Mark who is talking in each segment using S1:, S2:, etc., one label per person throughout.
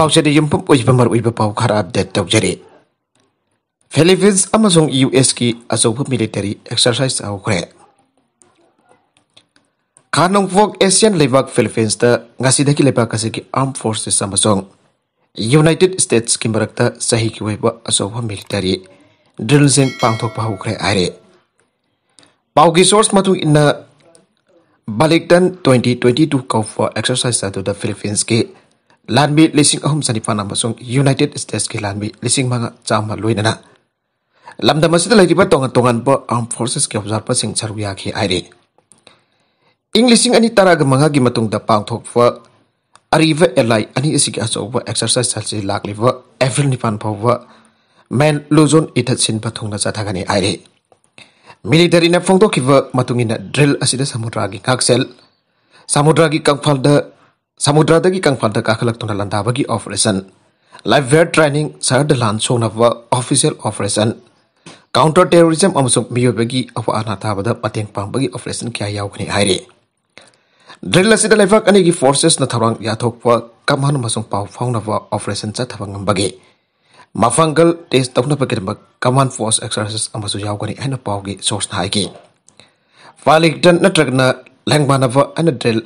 S1: पाचे यूपर पाव खर अपडेट तौजरी फिलीपींस यू एस की अचौब मिलीटरी एक्सरसाइज आउे खा नोंफोक एसियन लेब फिलीपींसद की आर्म फोर्सेस यूनाइटेड स्टेट्स की मरक्त चाही अचौब मिलीटरी ड्रिल पाथ्रे आ पाव की सोर्स इन बालिकन ट्वेंटी ट्वेंटी टू कौफ एक्सरसाइज अद फिलीपींस की lanbi lising ahum sani masung United States ki lanbi lising manga chama luinana lamda lai riba tonga tongan po armed forces ki observer pa sing charwiya ki aire ing lising ani tara ga manga gi matung da pang thok fo ariva e ally ani isi e ki aso wa exercise chalsi lakli wa April nipan pan wa men luzon ita sin pa na cha gani aire military na phongto ki wa matungina drill asida samudra gi kaksel samudra gi kangphal da समुद्रदगी कंगफाद काखलक्तुना की operation live fire training शहरद लांसोंनब official operation counter terrorism अमुसुम मियोबगी अफा अनाथाबद पाब की ऑपरेशन क्या यावगने हाइरे ड्रिल असिद अने की फोर्सेस न थरांग याथोकवा कमान मसुंग पाव फाउनवा ऑपरेशन चा थवंगंबगे मफंगल टेस्ट तवना पकिरम कमान फोर्स एक्सरसाइज अमसु यावगने हैन सोर्स है फालिगटन नट्रगना लैंगमानवा अन drill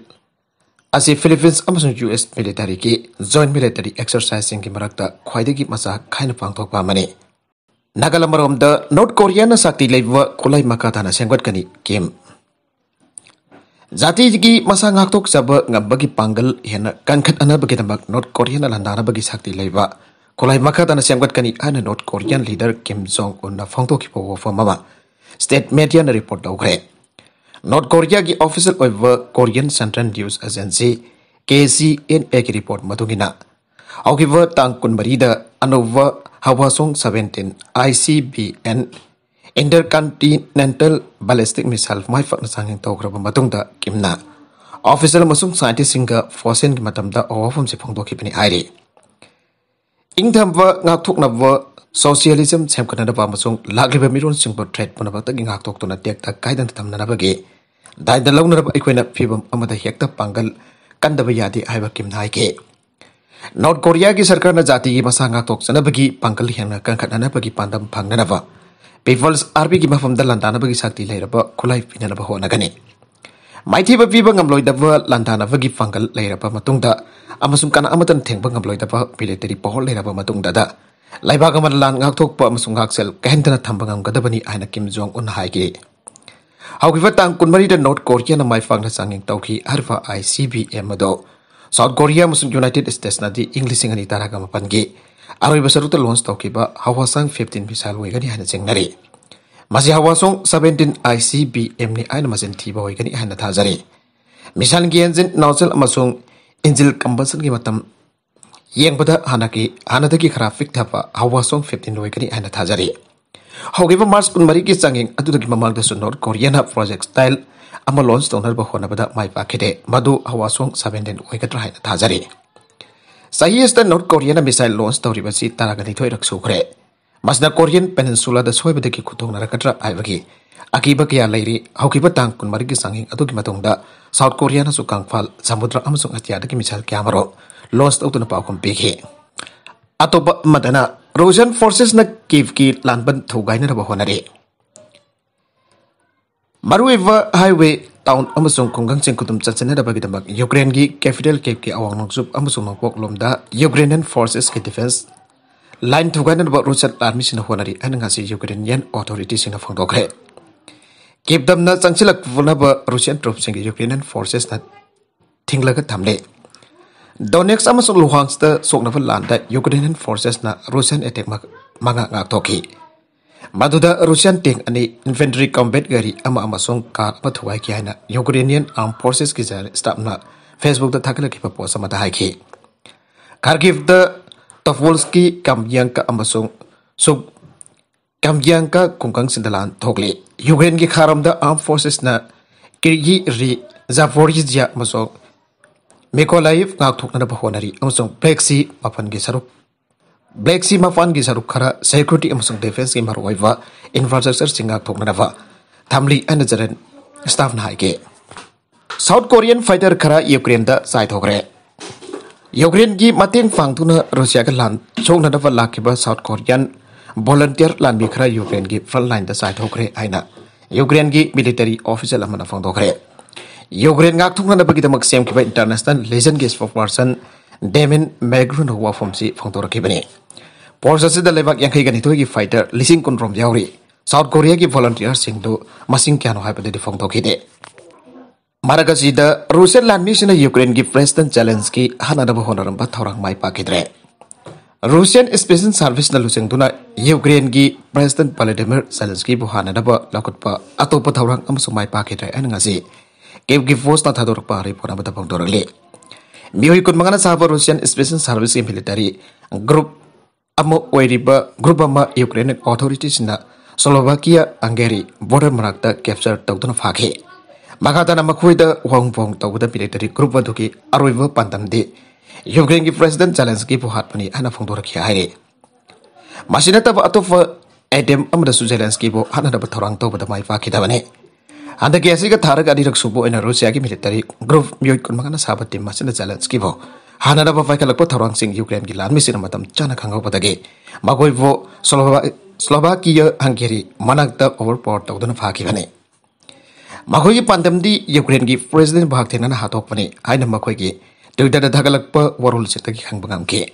S1: Asi Philippines Amazon US Military ki Joint Military Exercising ki marakta khwaide ki masa khaina pangthok ba mani. Nagalamarom da North Korea na sakti leibwa kulai makata na sengwat kani kim. Zati ji ki masa ngaktok jaba ngabagi panggal hena kankat ana bagi tambak North Korea na landana bagi sakti leibwa. Kulai makata na sengwat kani ana North Korean leader Kim Jong-un na pangthok ki pawa State media na report daugre. North Korea की official Korean Central News Agency K C N A की report मधुगिना औगिव तांग कुनबरीद अनोव Hwasong seventeen I C B N intercontinental ballistic missile माइफक सांगिंग तौग्रब किमना ऑफिशियल साइंटिस्ट फोसेन की मतमदा अवाफम से फोंदोखिबनी आइरी इंगथम ngathoknab socialism semkanadaba masung lagliba mirun singbo dai da lawna raba ikwena fibam amada hekta pangal kandaba yadi aiba kim nai ke north korea ki sarkar na jati masanga tok sana bagi pangal hena kan khana na bagi pandam phangna na ba people's army ki mafam da landa na bagi sakti lai raba khulai pina na ba ho na gani mai thi ba fibam ngam loi da ba landa na bagi pangal lai raba matung da amasum kana amatan theng ba ngam loi da ba military pahol lai raba matung da da Laibagaman tok pa masung ngak sel kahintana thambangam bani aina kim jong un haigi. ꯍꯧꯈꯤꯕ ꯇꯥꯡ ꯀꯨꯟꯃꯔꯤꯗ ꯅꯣꯔꯠ ꯀꯣꯔꯤꯌꯥꯅ ꯃꯥꯏ ꯄꯥꯛꯅ ꯆꯥꯡꯌꯦꯡ ꯇꯧꯈꯤ ꯍꯥꯏꯔꯤꯕ I C B M ꯑꯗꯣ South Korea ꯑꯃꯁꯨꯡ ꯌꯨꯅꯥꯏꯇꯦꯠ ꯁ꯭ꯇꯦꯠꯁꯅꯗꯤ ꯏꯪ ꯂꯤꯁꯤꯡ ꯑꯅꯤ ꯇꯔꯥꯒ ꯃꯥꯄꯟꯒꯤ ꯑꯔꯣꯏꯕ ꯁꯔꯨꯛꯇ ꯂꯣꯟꯁ ꯇꯧꯈꯤꯕ ꯍꯋꯥꯁꯥꯡ ꯐꯤꯐꯇꯤꯟ ꯃꯤꯁꯥꯏꯜ ꯑꯣꯏꯒꯅꯤ ꯍꯥꯏꯅ ꯆꯤꯡꯅꯔꯤ ꯃꯁꯤ Hwasong seventeen I C B ꯑꯦꯝꯅꯤ ꯍꯥꯏꯅ ꯃꯆꯤꯟ ꯊꯤꯕ ꯑꯣꯏꯒꯅꯤ ꯍꯥꯏꯅ ꯊꯥꯖꯔꯤ ꯃꯤꯁꯥꯏꯜꯒꯤ ꯏꯟꯖꯤꯟ ꯅꯥꯎꯖꯦꯜ ꯑꯃꯁꯨꯡ ꯏꯟꯖꯤꯜ ꯀꯝꯕꯟꯁꯟꯒꯤ ꯃꯇꯝ ꯌꯦꯡꯕꯗ ꯍꯥꯟꯅꯒꯤ ꯍꯥꯟꯅꯗꯒꯤ ꯈꯔ ꯄꯤꯛꯊꯕ ꯍꯋꯥꯁꯣꯡ ꯐꯤꯐꯇꯤꯟ ꯑꯣꯏꯒꯅꯤ ꯍꯥꯏꯅ ꯊꯥꯖꯔꯤ hau ke mars kun mari ki changing adu da ki mamang da su north korean up project style ama launch ton har ba khona ba da mai pa khede madu hawa song 7 den oi ka tra hai ta jari sahi is the korean missile launch story ba si tara ga dei thoi rak korean peninsula da soi ba da ki khutong na ra ka tra ai ba ki akiba kya lairi haukiba tang kun mari ki sanging adu ki matong da south korean su kang phal samudra am su ngatia ada kimi missile kya maro launch au tu na pa khum atop madana ꯔꯣꯖꯟ ꯐꯣꯔꯁꯦꯁꯅ ꯀꯤꯞꯀꯤ ꯂꯥꯟꯕꯟ ꯊꯨꯒꯥꯏꯅꯅꯕ ꯍꯣꯠꯅꯔꯦ ꯃꯔꯨꯑꯣꯏꯕ highway town ꯑꯃꯁꯨꯡ ꯈꯨꯡꯒꯪꯁꯤꯡ ꯈꯨꯗꯨꯝ ꯆꯟꯁꯤꯟꯅꯅꯕꯒꯤꯗꯃꯛ ꯌꯨꯀ꯭ꯔꯦꯟꯒꯤ ꯀꯦꯄꯤꯇꯦꯜ ꯀꯤꯞꯀꯤ ꯑꯋꯥꯡ ꯅꯣꯡꯆꯨꯞ ꯑꯃꯁꯨꯡ ꯅꯣꯡꯄꯣꯛꯂꯣꯝꯗ ꯌꯨꯀ꯭ꯔꯦꯅꯤꯌꯟ ꯐꯣꯔꯁꯦꯁꯀꯤ ꯗꯤꯐꯦꯟꯁ ꯂꯥꯏꯟ ꯊꯨꯒꯥꯏꯅꯅꯕ ꯔꯨꯁꯤꯌꯟ ꯑꯥꯔꯃꯤꯁꯤꯡꯅ ꯍꯣꯠꯅꯔꯤ ꯍꯥꯏꯅ ꯉꯁꯤ ꯌꯨꯀ꯭ꯔꯦꯅꯤꯌꯟ ꯑꯣꯊꯣꯔꯤꯇꯤꯁꯤꯡꯅ ꯐꯣꯡꯗꯣꯛꯈ꯭ꯔꯦ ꯀꯤꯞꯗꯝꯅ ꯆꯪꯁꯤꯜꯂꯛꯄꯅꯕ ꯔꯨꯁꯤꯌꯟ ꯇ꯭ꯔꯨꯞꯁꯤꯡꯒꯤ ꯌꯨꯀ꯭ꯔꯦꯅꯤꯌꯟ ꯐꯣꯔꯁꯦꯁꯅ ꯊꯤꯡꯂꯒ ꯊꯝꯂꯦ Donetsk amasung Luhansk na sokna lan landa Ukrainian forces na Russian attack mag manga ngak toki. Maduda Russian tank ani infantry combat gari ama amasung kar ama thuai ki haina Ukrainian armed forces ki jar staff na Facebook da thakla ki pa sama da hai ki. Kharkiv da Tovolsky kamyang ka amasung sub kamyang ka kungkang sindalan thokli. Ukraine ki kharam da armed forces na kiri ri Zaporizhia amasung Mykolaiv गाथोनरी Black Sea मफन की सरुक black Sea मफन की सरुक खर security defence की मर इंफ्रास्ट्रक्चर से गाथोनरबली जरें स्टाफ नागे साउथ कोरियन फाइटर खर यूक्रेन चायथोरे यूक्रेन की मतें फादून रूसिया लाचनब लाब साउथ कोरियन वोलंटियर लाभी खर यूक्रेन की फ्रंट लाइन चायथोरे आईना यूक्रेन की मिलीटरी ऑफिसल फादोरें Yogren ngak tuk nanda begitu maksiam kiba internasional legend guest for person Damon McGrun hua form si fong tora kiba ni. Porsa sida lebak yang kaya itu lagi fighter leasing jauh jauri. South Korea ki volunteer sing tuh masing kianu hai dari di fong tok hide. Maraka sida Rusia land mission na Yogren ki president challenge ki hana nabu honor empat orang mai pakit re. Rusian Special Service na tuh na Ukraine gi Preston Vladimir Zelensky buhana daba lakut atau pa thaurang am sumai pakit re an ngasi. Game give was na thador pahari pora bata pang dorang le. Miwi kun mangana sahabat Russian Special Service Military Group amo oiriba group ama Ukraine authorities na Slovakia Hungary border marakta capture tawdun phakhe. Makata na makhuida wang pong tawda military group aduki aroiba pandan de. Ukraine ki president Zelensky bu hat pani ana phong dorang khia haire. Masina taba atofa edem amda Zelensky bu hana da thorang tawda mai fakhe da आंधा की ऐसी का थार की military group योग कर मगना साबित दिन मासिन जलंस की वो हाना रब सिंह यूक्रेन की लामी सिर मतम चना खंगो वो स्लोवा की हंगेरी मनक ओवर पवर उधर फाकी बने मगोई पांडम दी यूक्रेन की प्रेसिडेंट भाग थे ना हाथों पने आई नंबर कोई की दुर्दर धक्का से तक खंग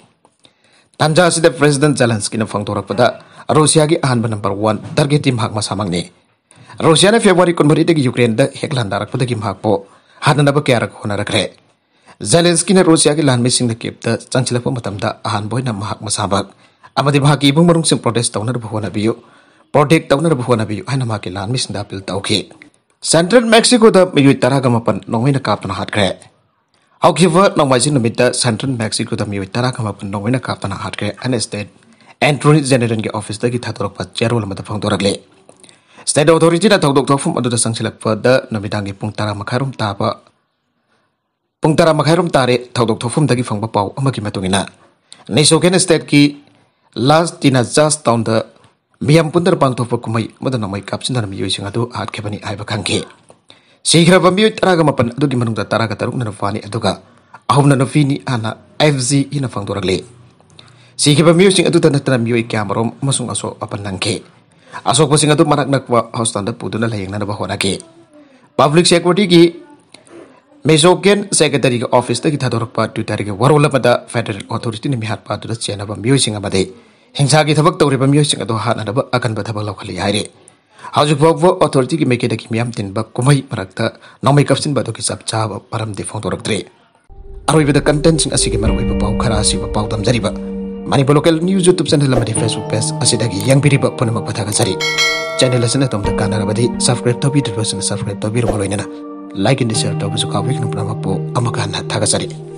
S1: तंजा सिद्ध प्रेसिडेंट जलंस की न फंग तोरक पता रूसिया की आहान नंबर वन टारगेट टीम भाग मसामंग ने रूसिया ने फेब्रुवारी कुनभरी यूक्रेन हेक लानदारकपदी मागपो हादनाब क्या होनारे जेलेंसकी ने रूसिया की लानी केब चलप अहानबोक मसाबक इबू मरू से प्रोटेस्ट तौनब होनाबू प्रोटेक्ट तौनब होना लानी अपील तौर सेंट्रल मेक्सीगोद मयू तरगम नौन काप्तना हाटग्रे नौमाजी सेंट्रल मेक्सीगोद मयू तरगम नौन काप्तना हाटग्रे स्टेट एंट्रोनी जेनेरल की ऑफिस की थोड़ा चेरोल फोंदरगे State Authority da thok dok thok phum adu sang silak pa da namidang gi pung tara makharum ta pa pung tara makharum ta re thok dok thok phum ama gi ina so state ki last tina just town da miyam pundar pang thok pa kumai mada namai kap sin da yoi adu hat ke ai ba kang ke sikhra ba mi tara mapan adu gi manung da tara taruk na fani aduga. ahum na fi ana FZ ina phang dorak le sikhra ba sing adu da na tara marom masung aso apan nang Ashok सिंह मनक नक हाउस तुदन लेना हों की public secretary की मेजोगे secretary office थादरप Twitter के वरोल फेडरल ऑथोरीटी मिहार चेनब मई हिंसा की थबक तौर मई हाब अकन थब लौखली हजुफा ऑथोरीटी की मेकेद की मैम तीन कमई मरक नौमे कपचिब चप चाब परमें फोदरद्रे अरब कंटेंट पाव खरा पादमजरीब Mani Local News YouTube channel di Facebook page asidagi yang biri bak pun magpathakan sari. Channel asana tom tak abadi badi subscribe tobi dulu sana subscribe tobi rumah loinana. Like and share tobi suka wik nung pun magpo amakana thaga sari.